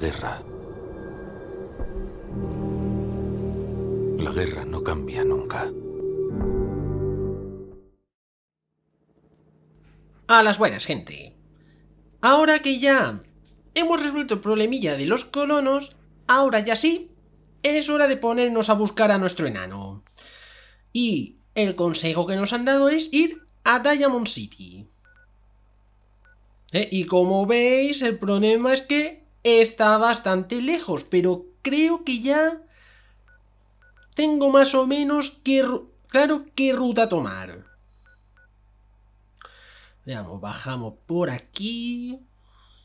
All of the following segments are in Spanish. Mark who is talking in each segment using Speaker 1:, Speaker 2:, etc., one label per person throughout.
Speaker 1: guerra. La guerra no cambia nunca. A las buenas, gente. Ahora que ya hemos resuelto el problemilla de los colonos, ahora ya sí, es hora de ponernos a buscar a nuestro enano. Y el consejo que nos han dado es ir a Diamond City. ¿Eh? Y como veis, el problema es que está bastante lejos, pero creo que ya tengo más o menos que, claro qué ruta tomar. Veamos, bajamos por aquí.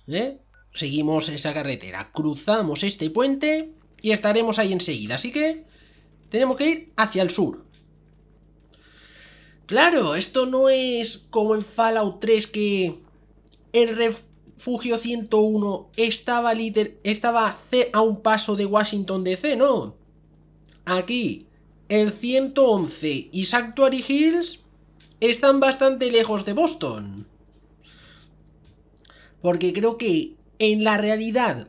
Speaker 1: ¿eh? Seguimos esa carretera, cruzamos este puente y estaremos ahí enseguida. Así que tenemos que ir hacia el sur. Claro, esto no es como en Fallout 3 que el, Fugio 101 estaba, líder, estaba a un paso de Washington DC, ¿no? Aquí, el 111 y Sanctuary Hills están bastante lejos de Boston. Porque creo que en la realidad,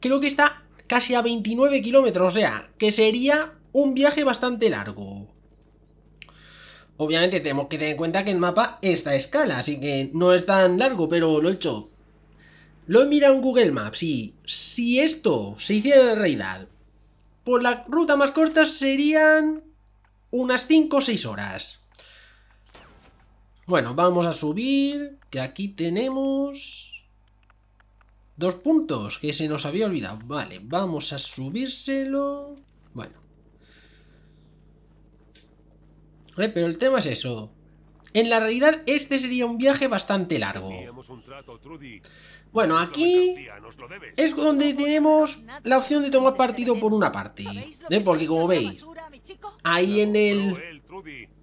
Speaker 1: creo que está casi a 29 kilómetros, o sea, que sería un viaje bastante largo. Obviamente tenemos que tener en cuenta que el mapa está a escala, así que no es tan largo, pero lo he hecho. Lo he mirado en Google Maps y si esto se hiciera en realidad, por la ruta más corta serían unas 5 o 6 horas. Bueno, vamos a subir, que aquí tenemos dos puntos que se nos había olvidado. Vale, vamos a subírselo. Bueno, Pero el tema es eso. En la realidad, este sería un viaje bastante largo. Bueno, aquí es donde tenemos la opción de tomar partido por una parte. ¿eh? Porque como veis, ahí en el,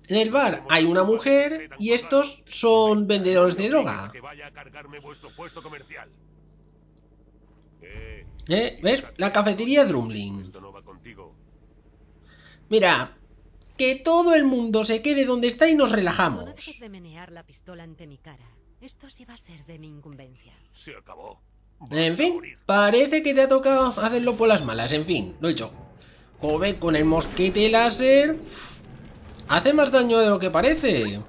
Speaker 1: en el bar hay una mujer y estos son vendedores de droga. ¿Eh? ¿Ves? La cafetería Drumlin. Mira, que todo el mundo se quede donde está y nos relajamos. la pistola ante mi Esto va a ser de mi incumbencia. En fin, parece que te ha tocado hacerlo por las malas. En fin, lo he hecho. Como con el mosquete láser... Hace más daño de lo que parece.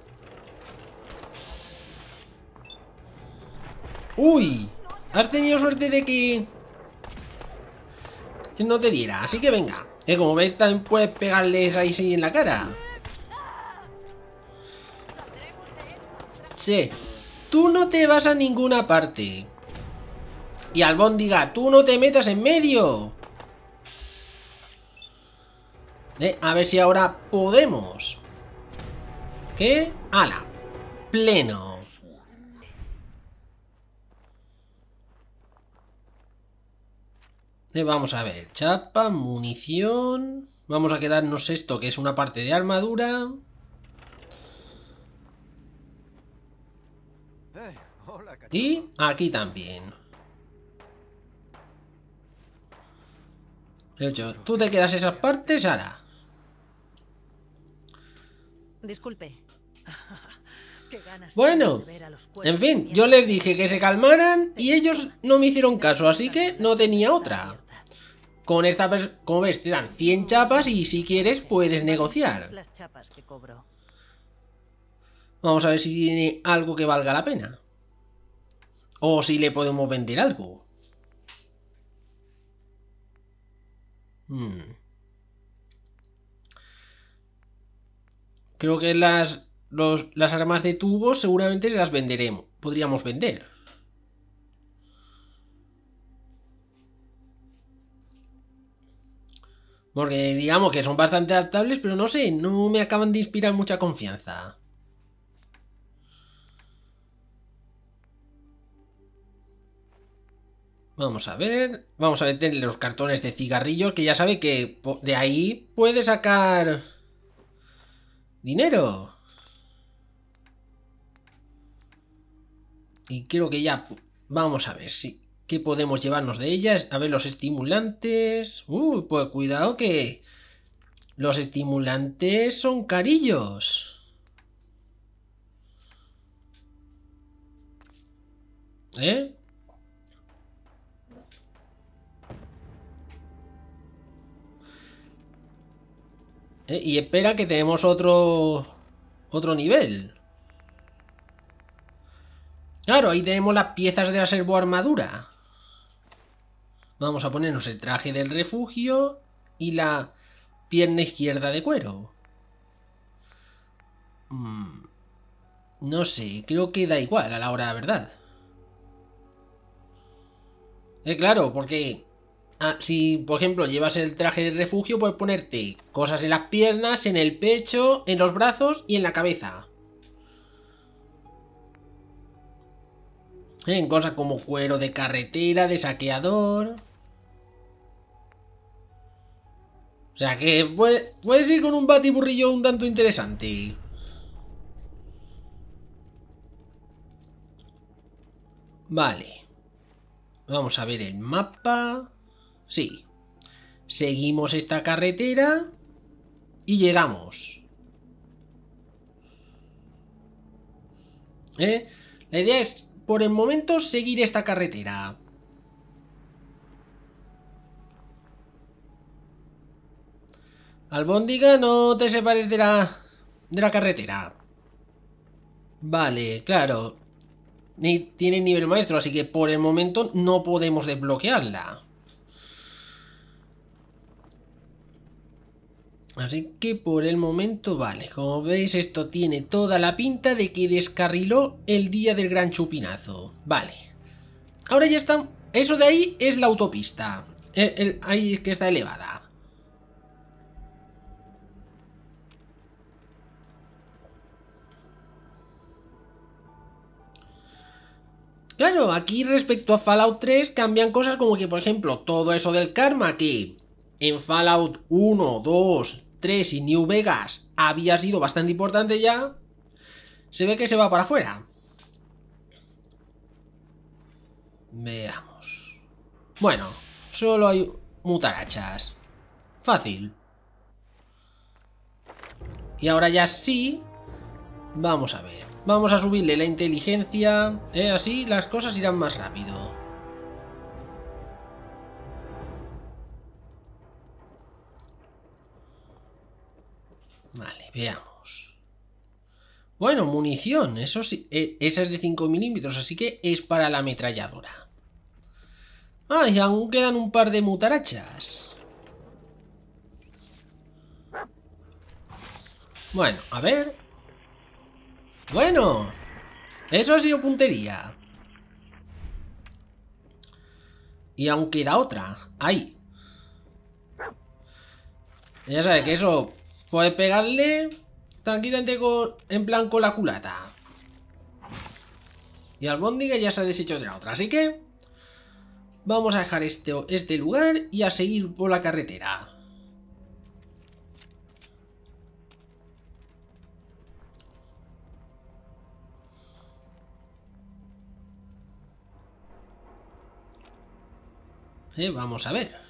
Speaker 1: ¡Uy! Has tenido suerte de que que... No te diera, así que venga. Eh, como veis, también puedes pegarles ahí sí en la cara. Sí. tú no te vas a ninguna parte. Y Albón diga, tú no te metas en medio. Eh, a ver si ahora podemos. ¿Qué? ¡Hala! Pleno. Eh, vamos a ver, chapa, munición... Vamos a quedarnos esto, que es una parte de armadura. Y aquí también. De hecho, tú te quedas esas partes, Sara. Disculpe. Bueno, en fin, yo les dije que se calmaran y ellos no me hicieron caso, así que no tenía otra. Con esta como ves, te dan 100 chapas y si quieres puedes negociar. Vamos a ver si tiene algo que valga la pena. O si le podemos vender algo. Hmm. Creo que las, las armas de tubo seguramente se las venderemos. Podríamos vender. Porque digamos que son bastante adaptables, pero no sé, no me acaban de inspirar mucha confianza. Vamos a ver, vamos a meter los cartones de cigarrillos, que ya sabe que de ahí puede sacar dinero. Y creo que ya, vamos a ver, sí. ¿Qué podemos llevarnos de ellas? A ver, los estimulantes... ¡Uy! pues cuidado que... Los estimulantes son carillos. ¿Eh? ¿Eh? Y espera que tenemos otro... Otro nivel. Claro, ahí tenemos las piezas de la servoarmadura. armadura. Vamos a ponernos el traje del refugio y la pierna izquierda de cuero. Mm, no sé, creo que da igual a la hora de verdad. Eh, claro, porque ah, si, por ejemplo, llevas el traje del refugio, puedes ponerte cosas en las piernas, en el pecho, en los brazos y en la cabeza. En cosas como cuero de carretera, de saqueador. O sea que puede, puedes ir con un batiburrillo un tanto interesante. Vale. Vamos a ver el mapa. Sí. Seguimos esta carretera. Y llegamos. ¿Eh? La idea es por el momento, seguir esta carretera. Albóndiga, no te separes de la... de la carretera. Vale, claro. Ni tiene nivel maestro, así que por el momento no podemos desbloquearla. Así que por el momento vale, como veis esto tiene toda la pinta de que descarriló el día del gran chupinazo. Vale, ahora ya está, eso de ahí es la autopista, ahí es que está elevada. Claro, aquí respecto a Fallout 3 cambian cosas como que, por ejemplo, todo eso del karma que en Fallout 1, 2, y New Vegas había sido bastante importante ya, se ve que se va para afuera. Veamos. Bueno, solo hay mutarachas. Fácil. Y ahora ya sí. Vamos a ver. Vamos a subirle la inteligencia. ¿eh? así las cosas irán más rápido. Veamos. Bueno, munición. Eso e, esa es de 5 milímetros, así que es para la ametralladora. Ah, y aún quedan un par de mutarachas. Bueno, a ver. Bueno. Eso ha sido puntería. Y aunque queda otra. Ahí. Ya sabes que eso Puedes pegarle tranquilamente con, en plan con la culata. Y al que ya se ha deshecho de la otra, así que... Vamos a dejar este, este lugar y a seguir por la carretera. Eh, vamos a ver.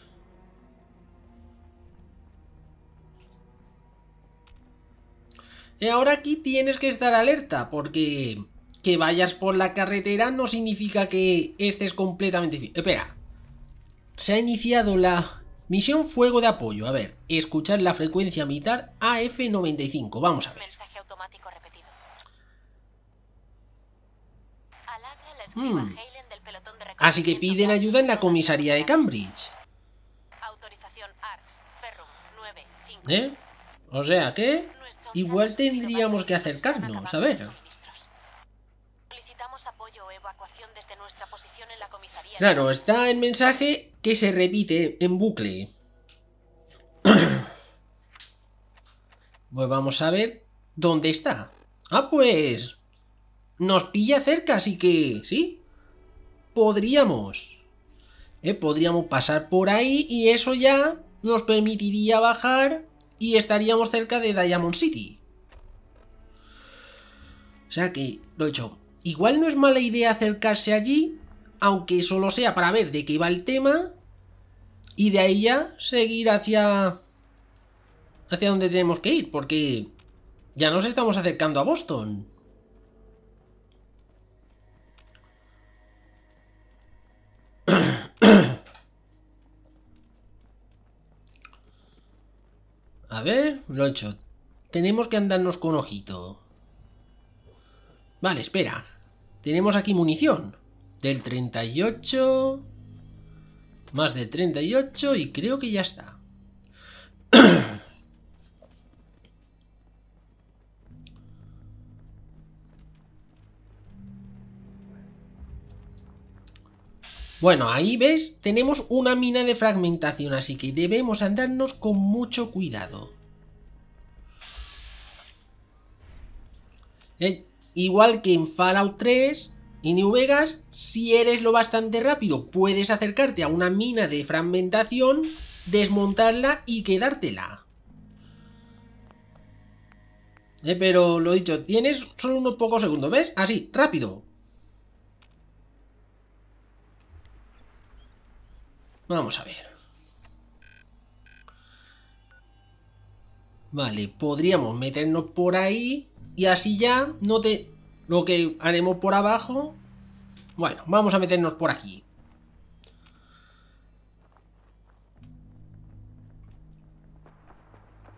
Speaker 1: Eh, ahora aquí tienes que estar alerta porque que vayas por la carretera no significa que estés completamente... Espera. Se ha iniciado la misión fuego de apoyo. A ver, escuchar la frecuencia militar AF-95. Vamos a ver. Hmm. Así que piden ayuda en la comisaría de Cambridge. ¿Eh? O sea qué? Igual tendríamos que acercarnos, a ver. Claro, está el mensaje que se repite en bucle. Pues vamos a ver dónde está. Ah, pues... Nos pilla cerca, así que... ¿Sí? Podríamos. Eh, podríamos pasar por ahí y eso ya nos permitiría bajar y estaríamos cerca de Diamond City. O sea que, lo he hecho, igual no es mala idea acercarse allí, aunque solo sea para ver de qué va el tema, y de ahí ya seguir hacia... hacia donde tenemos que ir, porque ya nos estamos acercando a Boston. A ver, lo he hecho. Tenemos que andarnos con ojito. Vale, espera. Tenemos aquí munición. Del 38... Más del 38 y creo que ya está. Bueno, ahí ves, tenemos una mina de fragmentación, así que debemos andarnos con mucho cuidado. Eh, igual que en Fallout 3 y New Vegas, si eres lo bastante rápido, puedes acercarte a una mina de fragmentación, desmontarla y quedártela. Eh, pero lo dicho, tienes solo unos pocos segundos, ¿ves? Así, rápido. Vamos a ver. Vale, podríamos meternos por ahí y así ya no Lo que haremos por abajo... Bueno, vamos a meternos por aquí.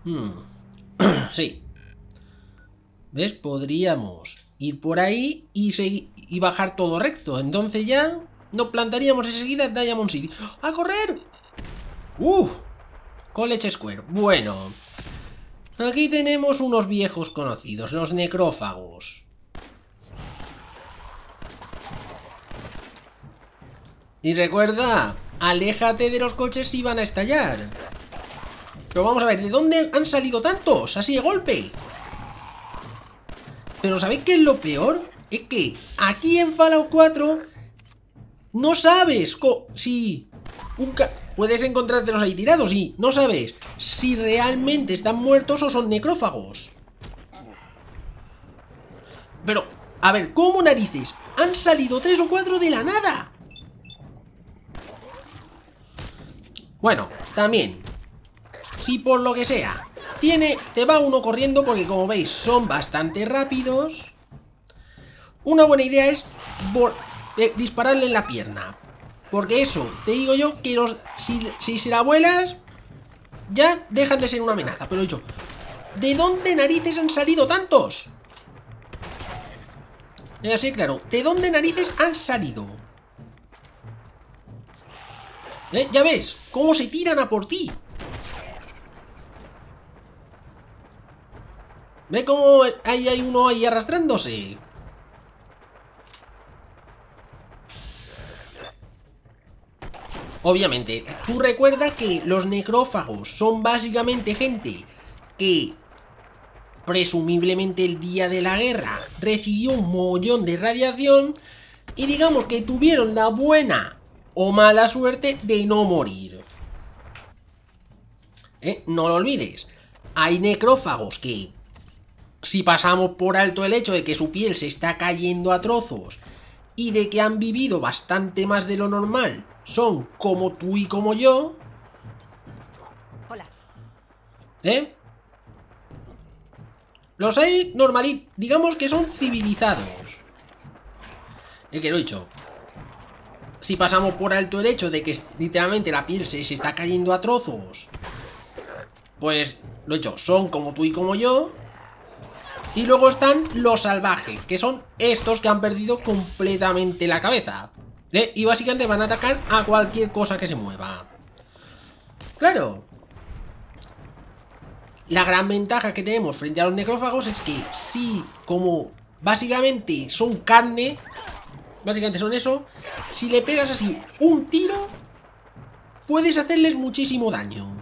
Speaker 1: Hmm. sí. ¿Ves? Podríamos ir por ahí y, y bajar todo recto. Entonces ya nos plantaríamos enseguida Diamond City. ¡A correr! ¡Uf! College Square. Bueno. Aquí tenemos unos viejos conocidos, los necrófagos. Y recuerda, aléjate de los coches si van a estallar. Pero vamos a ver, ¿de dónde han salido tantos? Así de golpe. Pero ¿sabéis qué es lo peor? Es que aquí en Fallout 4 no sabes si nunca puedes encontrártelos ahí tirados y no sabes si realmente están muertos o son necrófagos. Pero, a ver, ¿cómo narices? Han salido tres o cuatro de la nada. Bueno, también. Si por lo que sea, tiene, te va uno corriendo porque como veis son bastante rápidos. Una buena idea es dispararle en la pierna. Porque eso, te digo yo que si, si se la vuelas, ya dejan de ser una amenaza. Pero yo, ¿de dónde narices han salido tantos? así, claro, ¿de dónde narices han salido? ¿Eh? ¿Ya ves? ¿Cómo se tiran a por ti? ¿Ve cómo ahí hay uno ahí arrastrándose? Obviamente, tú recuerda que los necrófagos son básicamente gente que presumiblemente el día de la guerra recibió un mollón de radiación y digamos que tuvieron la buena o mala suerte de no morir. ¿Eh? No lo olvides, hay necrófagos que si pasamos por alto el hecho de que su piel se está cayendo a trozos y de que han vivido bastante más de lo normal son como tú y como yo. Hola. ¿Eh? Los hay normalit, digamos que son civilizados. El que lo he dicho. Si pasamos por alto el hecho de que literalmente la piel se, se está cayendo a trozos, pues lo he dicho, son como tú y como yo. Y luego están los salvajes, que son estos que han perdido completamente la cabeza. ¿Eh? Y básicamente van a atacar a cualquier cosa que se mueva. Claro. La gran ventaja que tenemos frente a los necrófagos es que si, como básicamente son carne, básicamente son eso, si le pegas así un tiro, puedes hacerles muchísimo daño.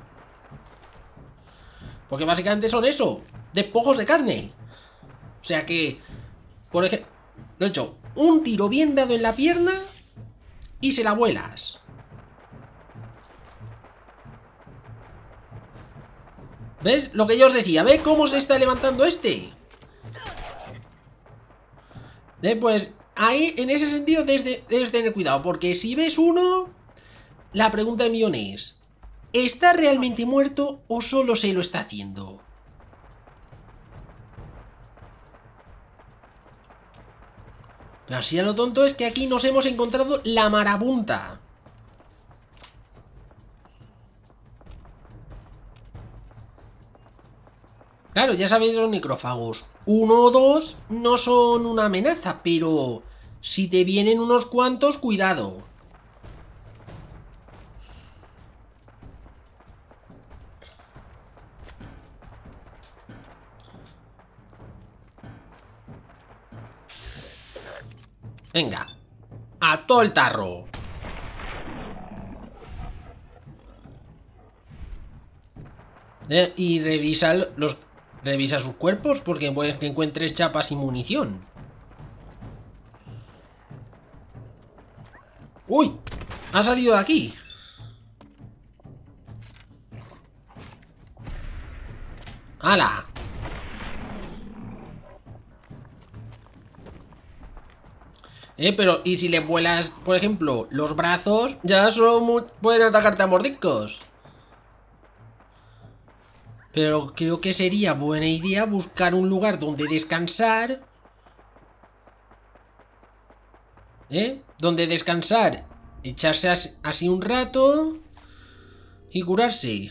Speaker 1: Porque básicamente son eso, despojos de carne. O sea que, por ejemplo, de hecho, un tiro bien dado en la pierna y se la vuelas. ¿Ves? Lo que yo os decía, ve cómo se está levantando este. después Pues ahí, en ese sentido, desde de, debes tener cuidado, porque si ves uno, la pregunta de es, ¿está realmente muerto o solo se lo está haciendo? Así a lo tonto es que aquí nos hemos encontrado la marabunta. Claro, ya sabéis los necrófagos. Uno o dos no son una amenaza, pero si te vienen unos cuantos, cuidado. Venga. A todo el tarro. Eh, y revisa los... Revisa sus cuerpos porque puede que encuentres chapas y munición. ¡Uy! Ha salido de aquí. ¡Hala! ¿Eh? Pero, y si le vuelas, por ejemplo, los brazos, ya solo pueden atacarte a mordiscos. Pero creo que sería buena idea buscar un lugar donde descansar. ¿Eh? Donde descansar, echarse así un rato y curarse.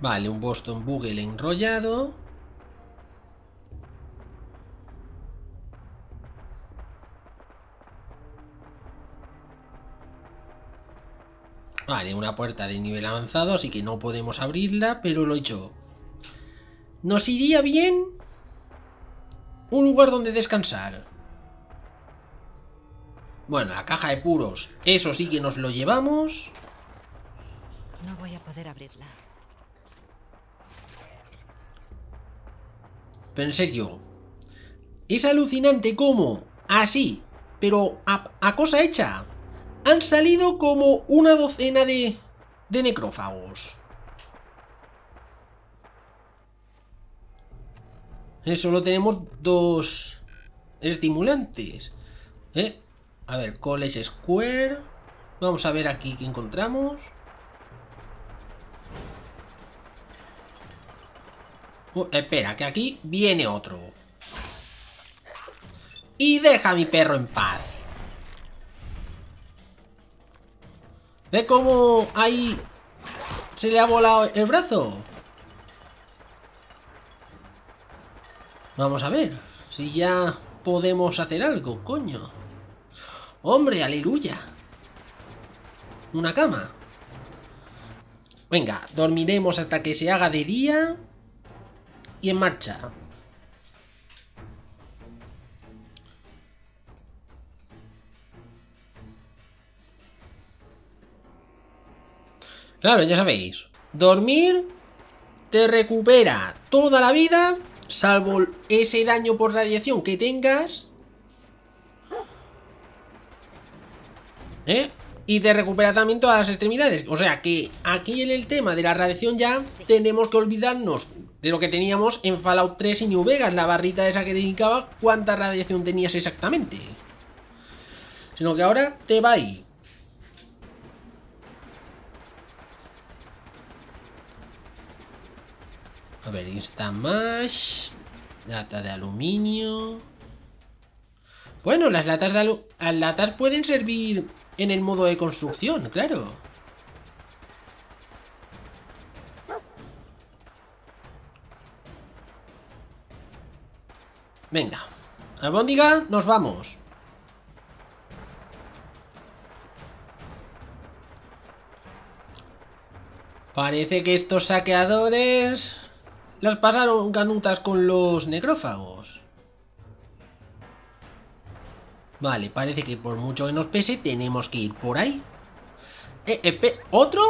Speaker 1: Vale, un Boston Bugle enrollado. Vale, una puerta de nivel avanzado, así que no podemos abrirla, pero lo he hecho. Nos iría bien un lugar donde descansar. Bueno, la caja de puros, eso sí que nos lo llevamos. No voy a poder abrirla. Pero en serio, es alucinante cómo, así, pero a cosa hecha han salido como una docena de, necrófagos. solo tenemos dos estimulantes. ¿eh? a ver, College Square. Vamos a ver aquí qué encontramos. Oh, espera, que aquí viene otro. Y deja a mi perro en paz. Ve cómo ahí se le ha volado el brazo. Vamos a ver si ya podemos hacer algo, coño. Hombre, aleluya. Una cama. Venga, dormiremos hasta que se haga de día. Y en marcha. Claro, ya sabéis. Dormir te recupera toda la vida, salvo ese daño por radiación que tengas. ¿Eh? Y te recupera también todas las extremidades. O sea que aquí en el tema de la radiación ya tenemos que olvidarnos de lo que teníamos en Fallout 3 y New Vegas, la barrita esa que te indicaba cuánta radiación tenías exactamente. Sino que ahora te va ahí. A ver, más. Lata de aluminio. Bueno, las latas, de las latas pueden servir en el modo de construcción, claro. Venga. Albóndiga, nos vamos. Parece que estos saqueadores las pasaron canutas con los necrófagos. Vale, parece que por mucho que nos pese, tenemos que ir por ahí. Eh, eh, ¿Otro?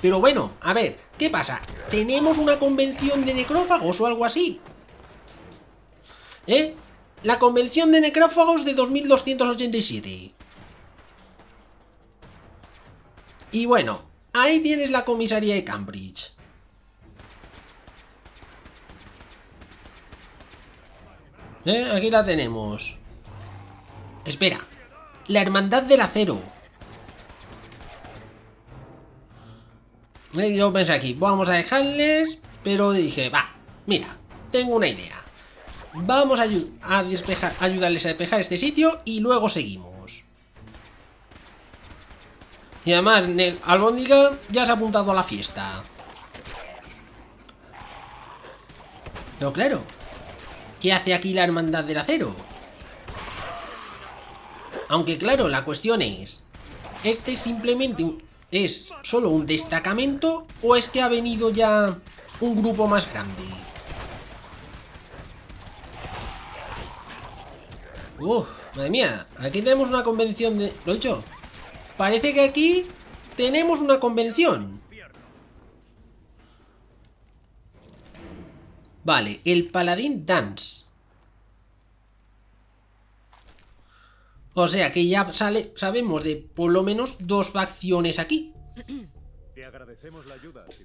Speaker 1: Pero bueno, a ver, ¿qué pasa? ¿Tenemos una convención de necrófagos o algo así? ¿Eh? La convención de necrófagos de 2287. Y bueno, ahí tienes la comisaría de Cambridge. ¿Eh? aquí la tenemos. Espera. La hermandad del acero. Eh, yo pensé aquí, vamos a dejarles, pero dije, va, mira, tengo una idea. Vamos a, despejar, ayudarles a despejar este sitio y luego seguimos. Y además, Albóndiga ya se ha apuntado a la fiesta. Pero claro, ¿Qué hace aquí la Hermandad del Acero? Aunque claro, la cuestión es... ¿Este simplemente es solo un destacamento o es que ha venido ya un grupo más grande? ¡Uf! Madre mía, aquí tenemos una convención de... ¿Lo he hecho? Parece que aquí tenemos una convención. Vale, el paladín Dance. O sea que ya sale, sabemos de por lo menos dos facciones aquí.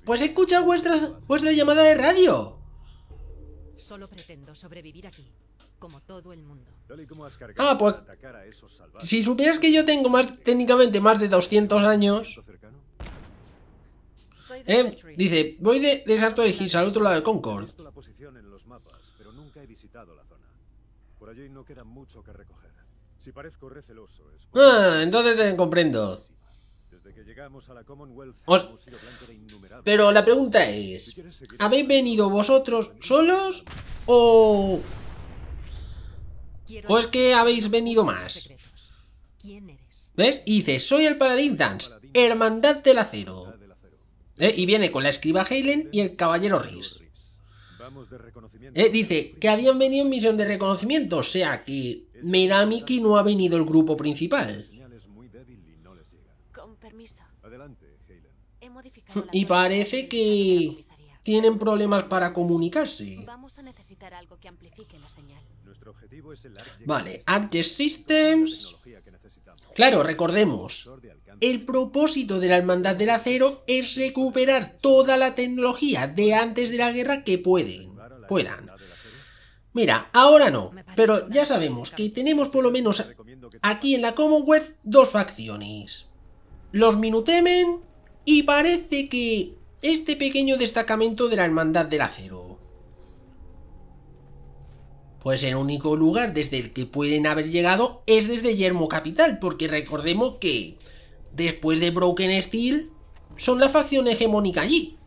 Speaker 1: Pues escucha vuestra, llamada de radio. pretendo sobrevivir aquí, como todo el mundo. Ah, pues... Si supieras que yo tengo más técnicamente más de 200 años... Eh, dice, voy de, Santo al otro lado de Concord. Ah, entonces te comprendo. Pero la pregunta es, ¿habéis venido vosotros solos o o es que habéis venido más? ¿Ves? Y dice, soy el Paralintans, Hermandad del Acero. ¿Eh? Y viene con la escriba Helen y el caballero Rhys. ¿Eh? dice que habían venido en misión de reconocimiento, o sea que que no ha venido el grupo principal. Y parece que tienen problemas para comunicarse. vale, Ant Systems. Claro, recordemos. El propósito de la Hermandad del Acero es recuperar toda la tecnología de antes de la guerra que pueden, puedan. Mira, ahora no, pero ya sabemos que tenemos por lo menos aquí en la Commonwealth dos facciones. Los Minutemen y parece que este pequeño destacamento de la Hermandad del Acero. Pues el único lugar desde el que pueden haber llegado es desde Yermo Capital, porque recordemos que después de Broken Steel, son la facción hegemónica allí.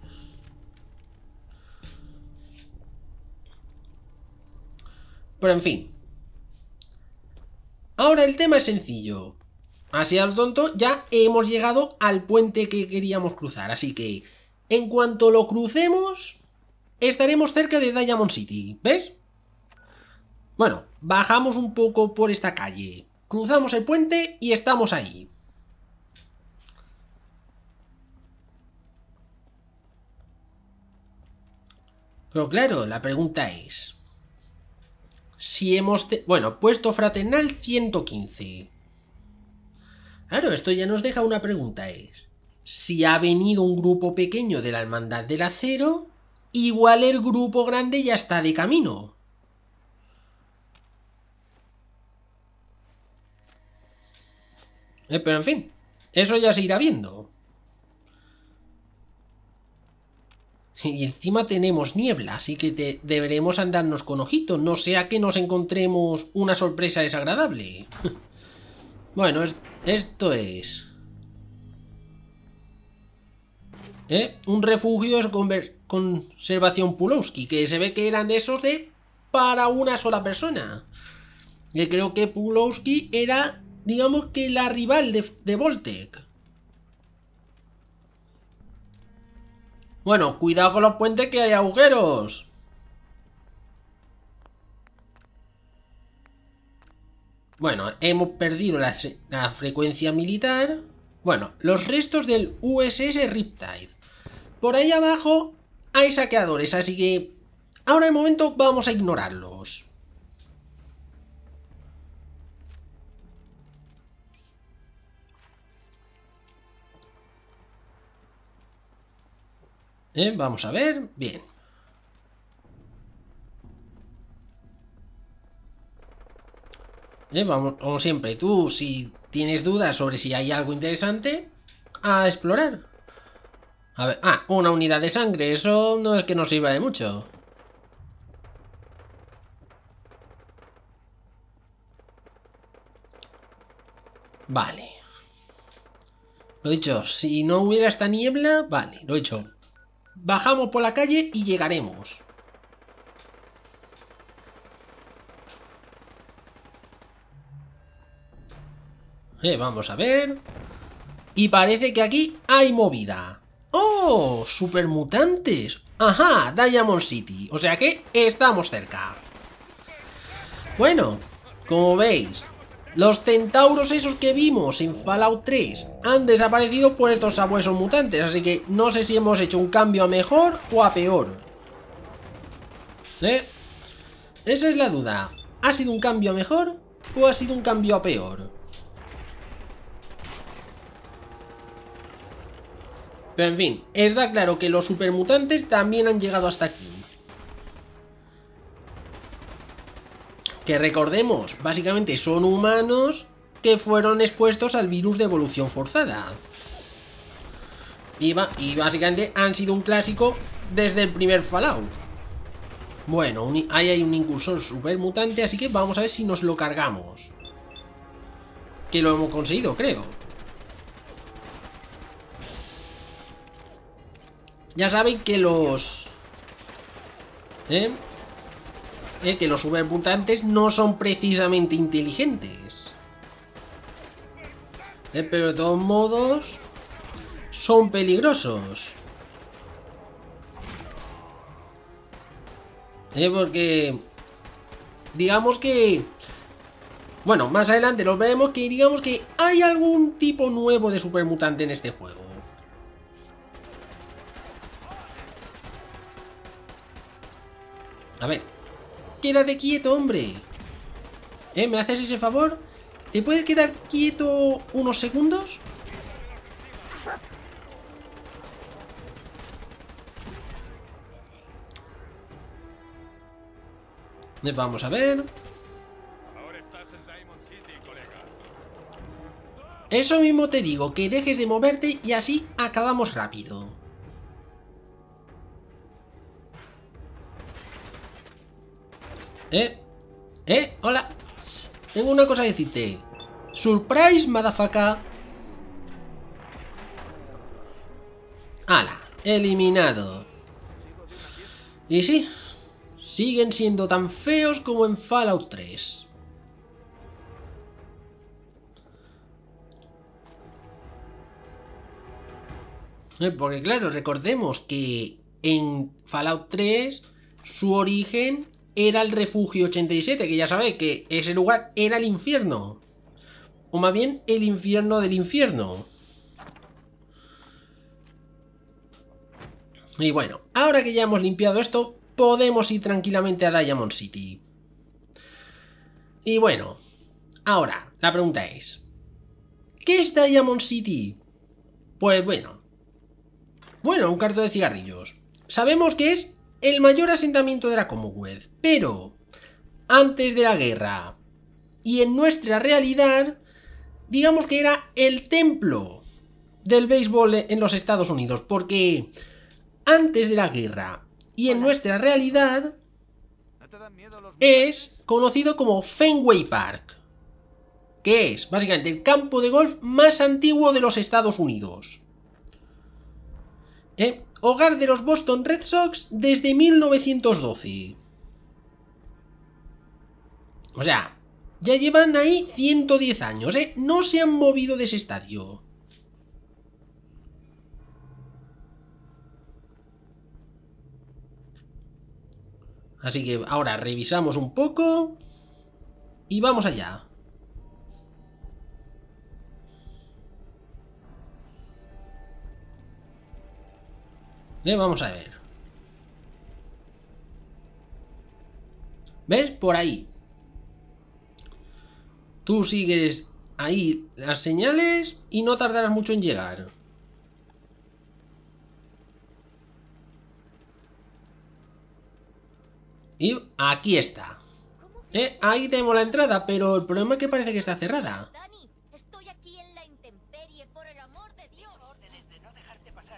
Speaker 1: Pero en fin. Ahora el tema es sencillo. Así al tonto, ya hemos llegado al puente que queríamos cruzar. Así que, en cuanto lo crucemos, estaremos cerca de Diamond City. ¿Ves? Bueno, bajamos un poco por esta calle. Cruzamos el puente y estamos ahí. Pero claro, la pregunta es... Si hemos... Bueno, puesto fraternal 115. Claro, esto ya nos deja una pregunta es... Si ha venido un grupo pequeño de la Hermandad del Acero, igual el grupo grande ya está de camino. Eh, pero en fin, eso ya se irá viendo. Y encima tenemos niebla, así que deberemos andarnos con ojito, no sea que nos encontremos una sorpresa desagradable. bueno, esto es... ¿Eh? Un refugio de conservación Pulowski, que se ve que eran esos de para una sola persona. Y creo que Pulowski era, digamos que la rival de, de Voltec. Bueno, cuidado con los puentes que hay agujeros. Bueno, hemos perdido la, frecuencia militar. Bueno, los restos del USS Riptide. Por ahí abajo hay saqueadores, así que ahora de momento vamos a ignorarlos. ¿Eh? vamos a ver. Bien. ¿Eh? vamos, como siempre, tú si tienes dudas sobre si hay algo interesante, a explorar. A ver, ah, una unidad de sangre, eso no es que nos sirva de mucho. Vale. Lo dicho, si no hubiera esta niebla, vale, lo dicho. Bajamos por la calle y llegaremos. Eh, vamos a ver. Y parece que aquí hay movida. ¡Oh! ¡Supermutantes! ¡Ajá! Diamond City. O sea que estamos cerca. Bueno, como veis, los centauros esos que vimos en Fallout 3 han desaparecido por estos sabuesos mutantes, así que no sé si hemos hecho un cambio a mejor o a peor. ¿Eh? Esa es la duda. ¿Ha sido un cambio a mejor o ha sido un cambio a peor? Pero en fin, está claro que los supermutantes también han llegado hasta aquí. recordemos, básicamente son humanos que fueron expuestos al virus de evolución forzada. Y, básicamente han sido un clásico desde el primer Fallout. Bueno, ahí hay un incursor super mutante, así que vamos a ver si nos lo cargamos. Que lo hemos conseguido, creo. Ya sabéis que los... ¿Eh? Es eh, que los supermutantes no son precisamente inteligentes. Eh, pero de todos modos, son peligrosos. Eh, porque, digamos que... Bueno, más adelante los veremos que digamos que hay algún tipo nuevo de supermutante en este juego. A ver, Quédate quieto, hombre. ¿Eh? ¿Me haces ese favor? ¿Te puedes quedar quieto unos segundos? Eh, vamos a ver. Eso mismo te digo, que dejes de moverte y así acabamos rápido. Eh, eh, hola. tengo una cosa que decirte. Surprise, madafaka. ¡Hala! eliminado. Y sí, siguen siendo tan feos como en Fallout 3. Eh, porque claro, recordemos que en Fallout 3 su origen era el refugio 87, que ya sabéis que ese lugar era el infierno. O más bien, el infierno del infierno. Y bueno, ahora que ya hemos limpiado esto, podemos ir tranquilamente a Diamond City. Y bueno, ahora, la pregunta es... ¿Qué es Diamond City? Pues bueno... Bueno, un cartón de cigarrillos. Sabemos que es el mayor asentamiento de la Commonwealth, pero antes de la guerra y en nuestra realidad, digamos que era el templo del béisbol en los Estados Unidos, porque antes de la guerra y en nuestra realidad es conocido como Fenway Park, que es básicamente el campo de golf más antiguo de los Estados Unidos. ¿Eh? hogar de los Boston Red Sox desde 1912. O sea, ya llevan ahí 110 años, ¿eh? No se han movido de ese estadio. Así que ahora revisamos un poco y vamos allá. vamos a ver. ¿Ves? Por ahí. Tú sigues ahí las señales y no tardarás mucho en llegar. Y aquí está. Eh, ahí tenemos la entrada, pero el problema es que parece que está cerrada.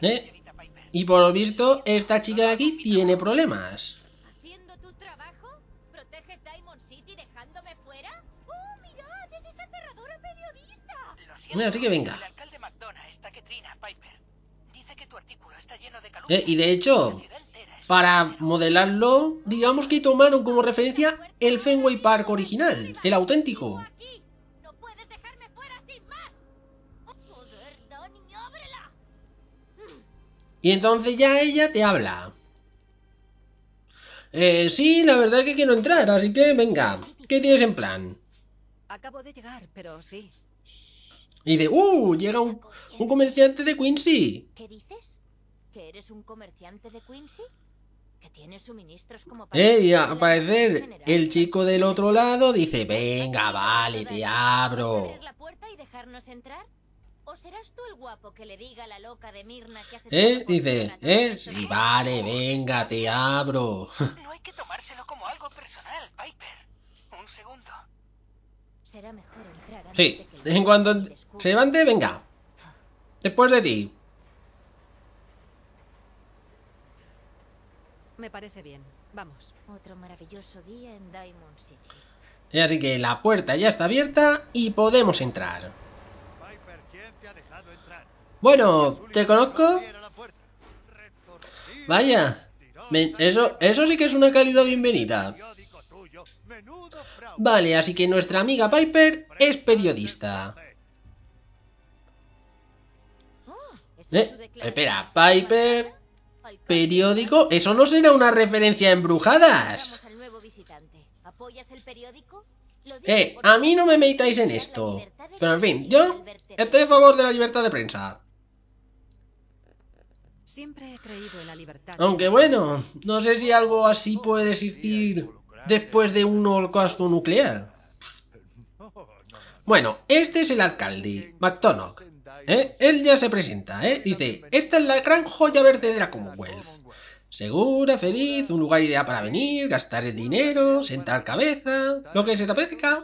Speaker 1: Eh, y por lo visto, esta chica de aquí tiene problemas. ¿Haciendo tu trabajo? ¿Proteges Diamond City dejándome fuera? ¡Oh, mirad! ¡Es esa aterradora periodista! Lo siento, Así que venga. McDonough Piper. Dice que tu artículo está lleno de calumnias. Eh, y de hecho, para modelarlo, digamos que tomaron como referencia el Fenway Park original, el auténtico. Y entonces ya ella te habla. Eh, sí, la verdad es que quiero entrar, así que venga. ¿Qué tienes en plan? Acabo de llegar, pero sí. Y de, ¡uh! Llega un, comerciante de Quincy. ¿Qué dices? ¿Que eres un comerciante de Quincy? Que tienes suministros como para... Eh, y a parecer, el chico del otro lado dice, venga, vale, te abro. la puerta y ¿O serás tú el guapo que le diga a la loca de Mirna que hace ¿Eh? Dice, ¿eh? Sí, vale, venga, te abro. No hay que tomárselo como algo personal, Piper. Un segundo. Será mejor entrar antes Sí, de que en cuanto se levante, venga. Después de ti. Me parece bien. Vamos. Otro maravilloso día en Diamond City. Así que la puerta ya está abierta y podemos entrar. Bueno, ¿te conozco? Vaya, eso, eso sí que es una calidad bienvenida. Vale, así que nuestra amiga Piper es periodista. Oh, eh, espera, Piper... ¿Periódico? ¿Eso no será una referencia a embrujadas. Eh, a mí no me metáis en esto. Pero en fin, yo estoy a favor de la libertad de prensa. Aunque bueno, no sé si algo así puede existir después de un holocausto nuclear. Bueno, este es el alcalde, McDonough. ¿eh? Él ya se presenta, ¿eh? Dice, esta es la gran joya verde de la Commonwealth. Segura, feliz, un lugar ideal para venir, gastar el dinero, sentar cabeza, lo que se te apetezca.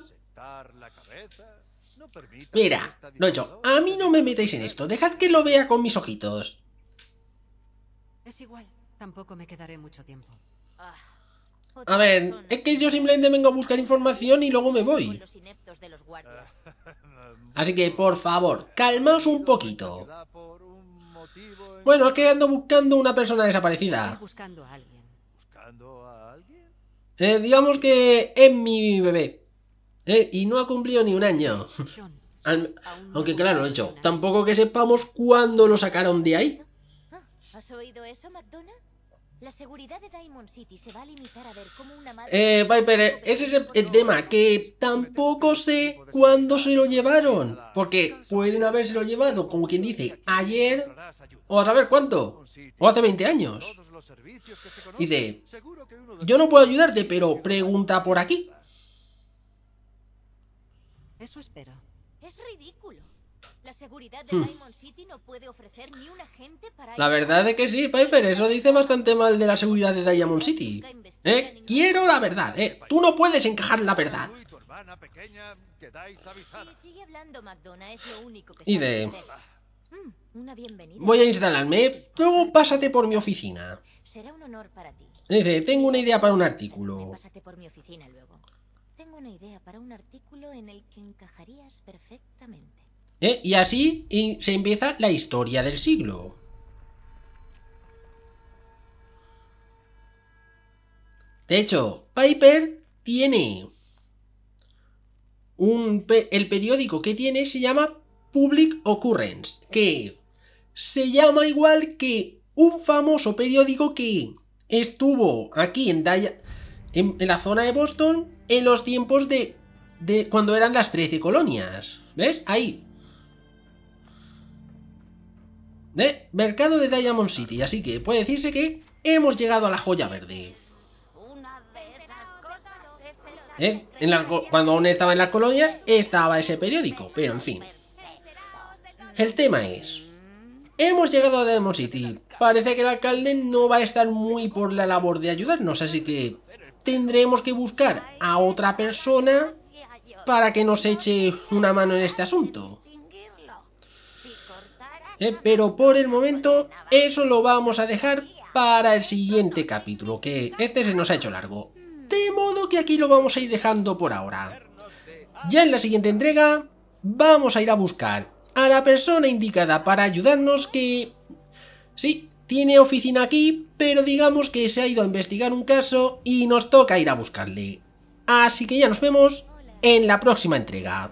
Speaker 1: Mira, lo he hecho, a mí no me metáis en esto, dejad que lo vea con mis ojitos. Es igual, tampoco me quedaré mucho tiempo. Ah, a ver, es que yo simplemente vengo a buscar información y luego me voy. Así que, por favor, calmaos un poquito. Bueno, es que ando buscando una persona desaparecida. Eh, digamos que es mi bebé. Eh, y no ha cumplido ni un año. aunque claro, hecho, tampoco que sepamos cuándo lo sacaron de ahí. Eh, Viper, ese es el, tema, que tampoco sé cuándo se lo llevaron. Porque pueden haberse lo llevado, como quien dice, ayer, o a saber cuánto, o hace 20 años. Y Dice, yo no puedo ayudarte, pero pregunta por aquí. Eso espero. Es ridículo. La seguridad de Diamond hmm. City no puede ofrecer ni
Speaker 2: un agente para... La
Speaker 1: verdad es que sí, Piper, eso dice bastante mal de la seguridad de Diamond City. Eh, quiero la verdad, eh. Tú no puedes encajar la verdad. Y de... Mm, Voy a instalarme, luego pásate por mi oficina. Será un honor para ti. Dice, tengo una idea para un artículo. Pásate por mi oficina luego una idea para un artículo en el que encajarías perfectamente. ¿Eh? Y así se empieza la historia del siglo. De hecho, Piper tiene un el periódico que tiene se llama Public Occurrence, que se llama igual que un famoso periódico que estuvo aquí en Daya en, la zona de Boston en los tiempos de, cuando eran las 13 colonias. ¿Ves? Ahí. De Mercado de Diamond City, así que puede decirse que hemos llegado a la joya verde. ¿Eh? En cuando aún estaba en las colonias, estaba ese periódico, pero en fin. El tema es... Hemos llegado a Diamond City. Parece que el alcalde no va a estar muy por la labor de ayudarnos, así que tendremos que buscar a otra persona para que nos eche una mano en este asunto. Eh, pero por el momento eso lo vamos a dejar para el siguiente capítulo, que este se nos ha hecho largo. De modo que aquí lo vamos a ir dejando por ahora. Ya en la siguiente entrega vamos a ir a buscar a la persona indicada para ayudarnos que... Sí, tiene oficina aquí, pero digamos que se ha ido a investigar un caso y nos toca ir a buscarle. Así que ya nos vemos en la próxima entrega.